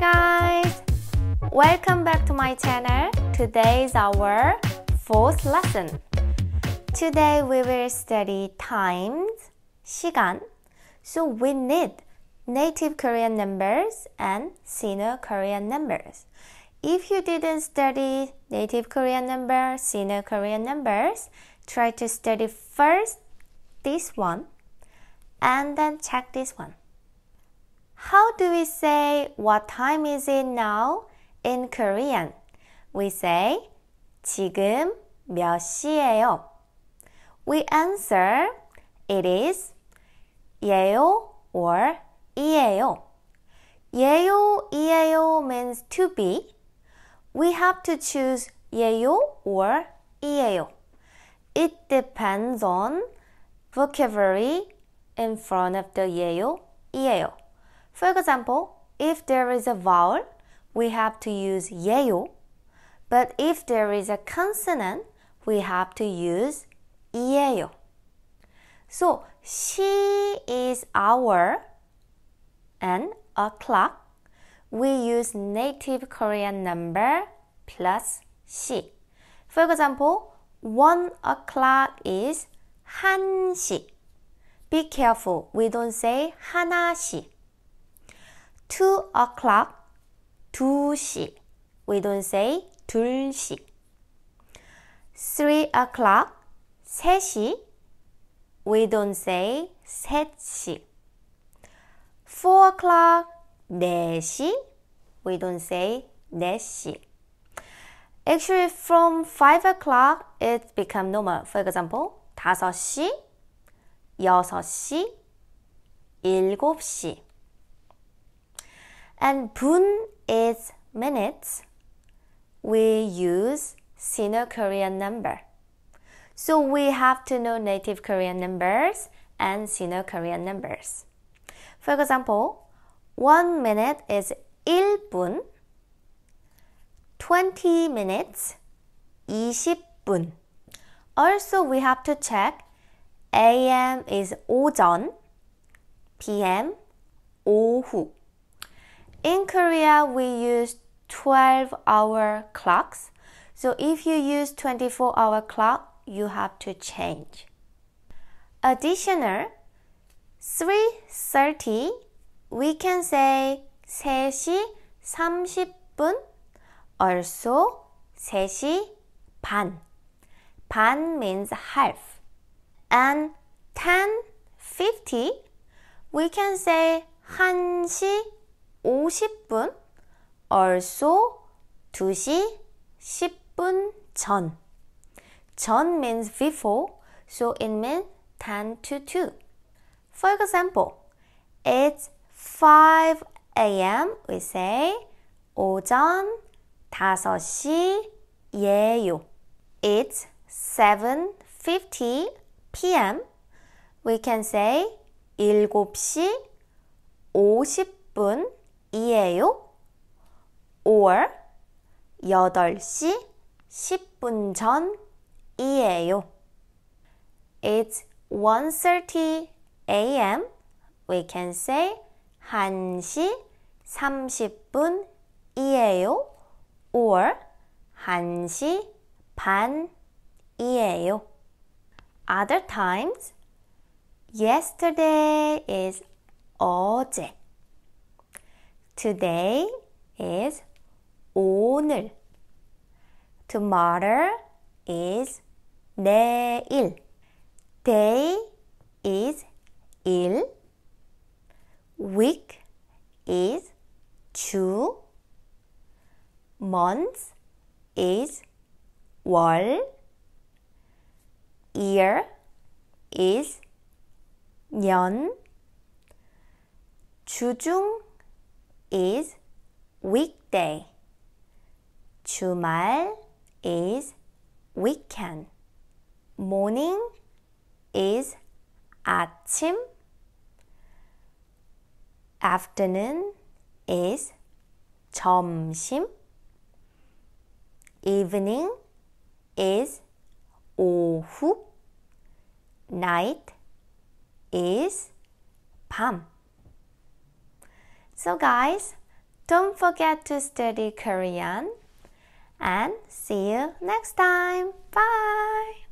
Hi guys! Welcome back to my channel. Today is our fourth lesson. Today we will study times, 시간. So we need native Korean numbers and Sino-Korean numbers. If you didn't study native Korean numbers, Sino-Korean numbers, try to study first this one and then check this one. How do we say what time is it now in Korean? We say 지금 몇 시예요? We answer it is 예요 or 이에요. 예요, 이에요 means to be. We have to choose 예요 or 이에요. It depends on vocabulary in front of the 예요, 이에요. For example, if there is a vowel, we have to use 예요. But if there is a consonant, we have to use 이에요. So she is our and a clock. We use native Korean number plus she. For example, one o'clock is 한시. Be careful, we don't say 하나시. two o'clock, 2시. We don't say 2시. three o'clock, 3시. We don't say 3시. four o'clock, 4시. We don't say 4시. Actually, from 5 o'clock, it become normal. For example, 5시, 6시, 7시. And bun is minutes. We use Sino Korean number. So we have to know native Korean numbers and Sino Korean numbers. For example, 1 minute is 1분, 20 minutes 20분. Also, we have to check AM is 오전, PM 오후. In Korea, we use 12 hour clocks. So if you use 24 hour clock, you have to change. Additional 3:30 we can say 3시 30분 also 3시 반. 반 means half. And 10:50 we can say 1시 50분 also 2시 10분 전. 전 means before, so it means 10 to 2. For example, it's 5 a.m. we say 오전 5시 예요. It's 7:50 p.m. we can say 7시 50분 이에요? or 8시 10분 전이에요. It's 1:30 a.m. We can say 1시 30분이에요. or 1시 반이에요. Other times, yesterday is 어제. Today is 오늘. Tomorrow is 내일. Day is 일. Week is 주. Month is 월. Year is 년. 주중 is weekday. 주말 is weekend. morning is 아침. afternoon is 점심. evening is 오후. night is 밤. So, guys, don't forget to study Korean and see you next time. Bye!